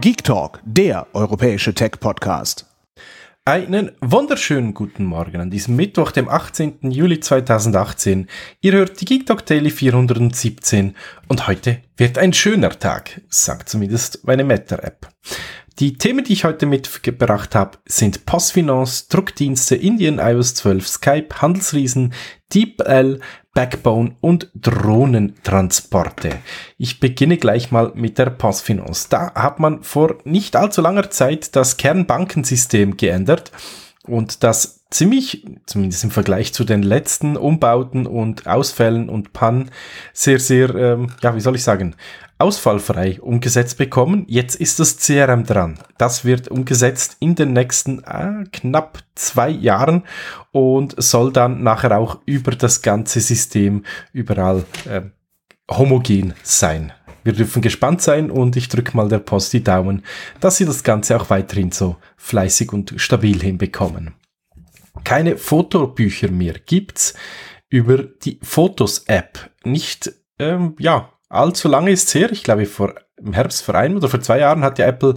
Geek Talk, der europäische Tech-Podcast. Einen wunderschönen guten Morgen an diesem Mittwoch, dem 18. Juli 2018. Ihr hört die Geek Talk Daily 417 und heute wird ein schöner Tag, sagt zumindest meine matter app Die Themen, die ich heute mitgebracht habe, sind PostFinance, Druckdienste, Indien, iOS 12, Skype, Handelsriesen, DeepL, Backbone und Drohnentransporte. Ich beginne gleich mal mit der PostFinance. Da hat man vor nicht allzu langer Zeit das Kernbankensystem geändert und das ziemlich, zumindest im Vergleich zu den letzten Umbauten und Ausfällen und Pannen, sehr, sehr, ähm, ja, wie soll ich sagen, ausfallfrei umgesetzt bekommen. Jetzt ist das CRM dran. Das wird umgesetzt in den nächsten äh, knapp zwei Jahren und soll dann nachher auch über das ganze System überall äh, homogen sein. Wir dürfen gespannt sein und ich drücke mal der Post die Daumen, dass sie das Ganze auch weiterhin so fleißig und stabil hinbekommen. Keine Fotobücher mehr gibt's über die Fotos-App. Nicht, ähm, ja, allzu lange ist es her. Ich glaube, vor, im Herbst vor einem oder vor zwei Jahren hat ja Apple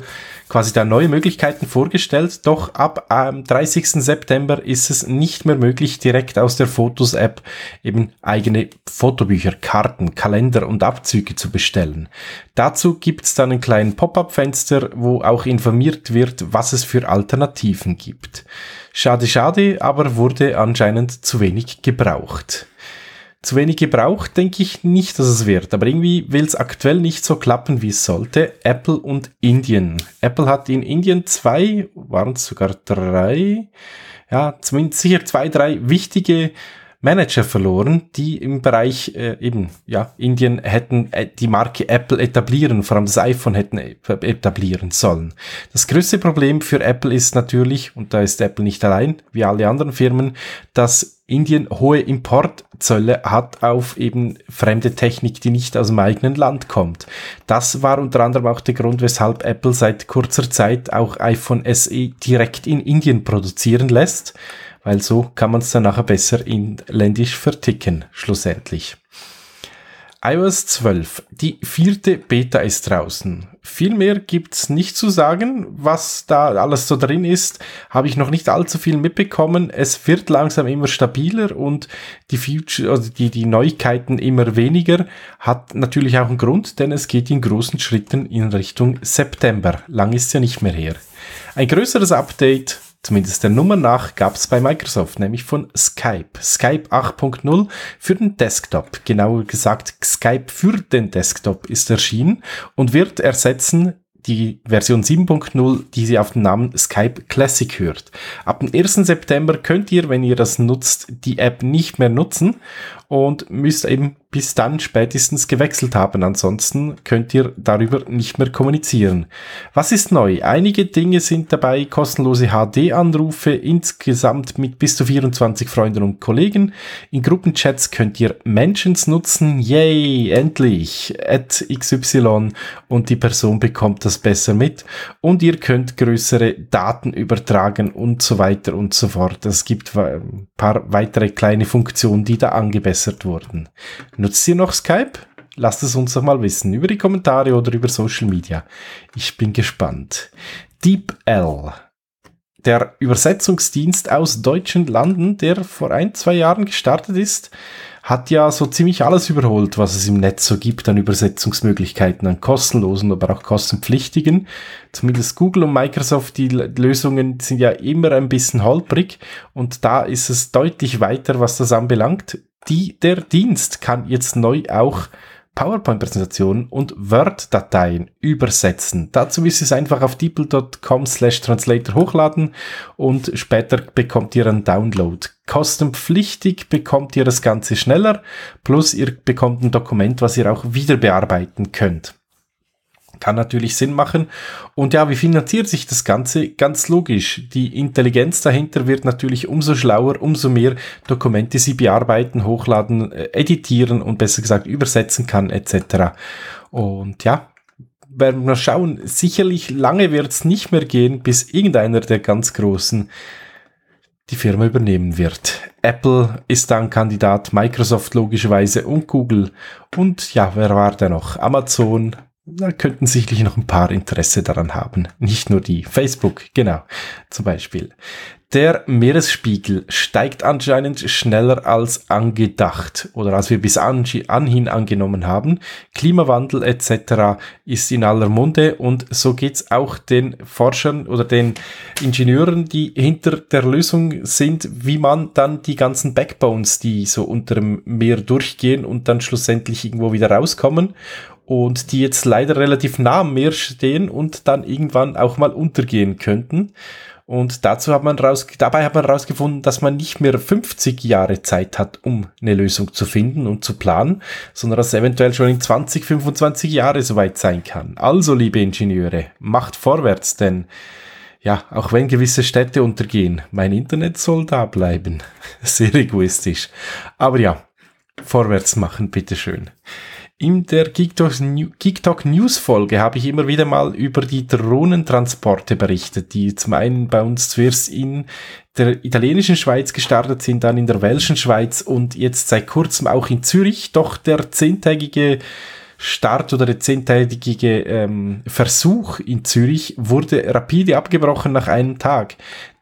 quasi da neue Möglichkeiten vorgestellt. Doch ab ähm, 30. September ist es nicht mehr möglich, direkt aus der Fotos-App eben eigene Fotobücher, Karten, Kalender und Abzüge zu bestellen. Dazu gibt's dann einen kleinen Pop-up-Fenster, wo auch informiert wird, was es für Alternativen gibt. Schade, schade, aber wurde anscheinend zu wenig gebraucht zu wenig gebraucht, denke ich nicht, dass es wird. Aber irgendwie will es aktuell nicht so klappen, wie es sollte. Apple und Indien. Apple hat in Indien zwei, waren es sogar drei, ja, zumindest sicher zwei, drei wichtige Manager verloren, die im Bereich äh, eben, ja, Indien hätten äh, die Marke Apple etablieren, vor allem das iPhone hätten äh, etablieren sollen. Das größte Problem für Apple ist natürlich, und da ist Apple nicht allein, wie alle anderen Firmen, dass Indien hohe Importzölle hat auf eben fremde Technik, die nicht aus dem eigenen Land kommt. Das war unter anderem auch der Grund, weshalb Apple seit kurzer Zeit auch iPhone SE direkt in Indien produzieren lässt weil so kann man es dann nachher besser inländisch verticken, schlussendlich. iOS 12, die vierte Beta ist draußen. Viel mehr gibt es nicht zu sagen. Was da alles so drin ist, habe ich noch nicht allzu viel mitbekommen. Es wird langsam immer stabiler und die, Future, also die, die Neuigkeiten immer weniger. Hat natürlich auch einen Grund, denn es geht in großen Schritten in Richtung September. Lang ist ja nicht mehr her. Ein größeres Update Zumindest der Nummer nach gab es bei Microsoft, nämlich von Skype. Skype 8.0 für den Desktop. Genauer gesagt, Skype für den Desktop ist erschienen und wird ersetzen die Version 7.0, die sie auf den Namen Skype Classic hört. Ab dem 1. September könnt ihr, wenn ihr das nutzt, die App nicht mehr nutzen und müsst eben bis dann spätestens gewechselt haben. Ansonsten könnt ihr darüber nicht mehr kommunizieren. Was ist neu? Einige Dinge sind dabei kostenlose HD-Anrufe insgesamt mit bis zu 24 Freunden und Kollegen. In Gruppenchats könnt ihr Mentions nutzen. Yay, endlich. At XY und die Person bekommt das besser mit. Und ihr könnt größere Daten übertragen und so weiter und so fort. Es gibt ein paar weitere kleine Funktionen, die da angebessert verbessert wurden. Nutzt ihr noch Skype? Lasst es uns doch mal wissen über die Kommentare oder über Social Media. Ich bin gespannt. Deep L. der Übersetzungsdienst aus deutschen Landen, der vor ein, zwei Jahren gestartet ist, hat ja so ziemlich alles überholt, was es im Netz so gibt an Übersetzungsmöglichkeiten, an kostenlosen, aber auch kostenpflichtigen. Zumindest Google und Microsoft, die Lösungen sind ja immer ein bisschen holprig und da ist es deutlich weiter, was das anbelangt die, der Dienst kann jetzt neu auch PowerPoint-Präsentationen und Word-Dateien übersetzen. Dazu müsst ihr es einfach auf deeple.com slash translator hochladen und später bekommt ihr einen Download. Kostenpflichtig bekommt ihr das Ganze schneller, plus ihr bekommt ein Dokument, was ihr auch wieder bearbeiten könnt. Kann natürlich Sinn machen. Und ja, wie finanziert sich das Ganze? Ganz logisch. Die Intelligenz dahinter wird natürlich umso schlauer, umso mehr Dokumente sie bearbeiten, hochladen, äh, editieren und besser gesagt übersetzen kann etc. Und ja, werden wir schauen. Sicherlich lange wird es nicht mehr gehen, bis irgendeiner der ganz Großen die Firma übernehmen wird. Apple ist dann Kandidat, Microsoft logischerweise und Google. Und ja, wer war da noch? Amazon, da könnten sicherlich noch ein paar Interesse daran haben. Nicht nur die. Facebook, genau, zum Beispiel. Der Meeresspiegel steigt anscheinend schneller als angedacht oder als wir bis anhin angenommen haben. Klimawandel etc. ist in aller Munde und so geht's auch den Forschern oder den Ingenieuren, die hinter der Lösung sind, wie man dann die ganzen Backbones, die so unter dem Meer durchgehen und dann schlussendlich irgendwo wieder rauskommen und die jetzt leider relativ nah am Meer stehen und dann irgendwann auch mal untergehen könnten. Und dazu hat man raus, dabei hat man rausgefunden, dass man nicht mehr 50 Jahre Zeit hat, um eine Lösung zu finden und zu planen, sondern dass eventuell schon in 20, 25 Jahre soweit sein kann. Also, liebe Ingenieure, macht vorwärts, denn ja, auch wenn gewisse Städte untergehen, mein Internet soll da bleiben. Sehr egoistisch. Aber ja, vorwärts machen, bitteschön. schön. In der TikTok News Folge habe ich immer wieder mal über die Drohnentransporte berichtet, die zum einen bei uns zuerst in der italienischen Schweiz gestartet sind, dann in der welschen Schweiz und jetzt seit kurzem auch in Zürich. Doch der zehntägige Start oder der zehntägige ähm, Versuch in Zürich wurde rapide abgebrochen nach einem Tag.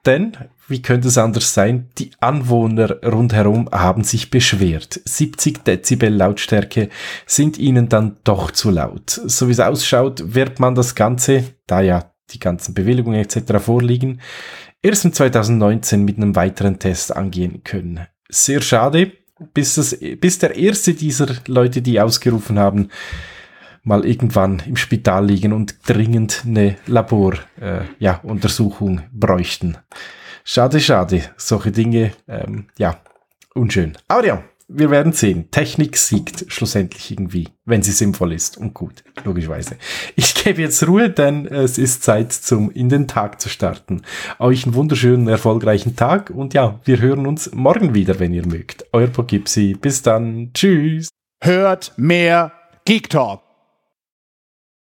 Denn wie könnte es anders sein? Die Anwohner rundherum haben sich beschwert. 70 Dezibel Lautstärke sind ihnen dann doch zu laut. So wie es ausschaut, wird man das Ganze, da ja die ganzen Bewilligungen etc. vorliegen, erst im 2019 mit einem weiteren Test angehen können. Sehr schade, bis, das, bis der erste dieser Leute, die ausgerufen haben, mal irgendwann im Spital liegen und dringend eine Laboruntersuchung äh, ja, bräuchten. Schade, schade. Solche Dinge, ähm, ja, unschön. Aber ja, wir werden sehen. Technik siegt schlussendlich irgendwie, wenn sie sinnvoll ist und gut, logischerweise. Ich gebe jetzt Ruhe, denn es ist Zeit, zum in den Tag zu starten. Euch einen wunderschönen, erfolgreichen Tag und ja, wir hören uns morgen wieder, wenn ihr mögt. Euer Pogipsi. Bis dann. Tschüss. Hört mehr Geek Talk.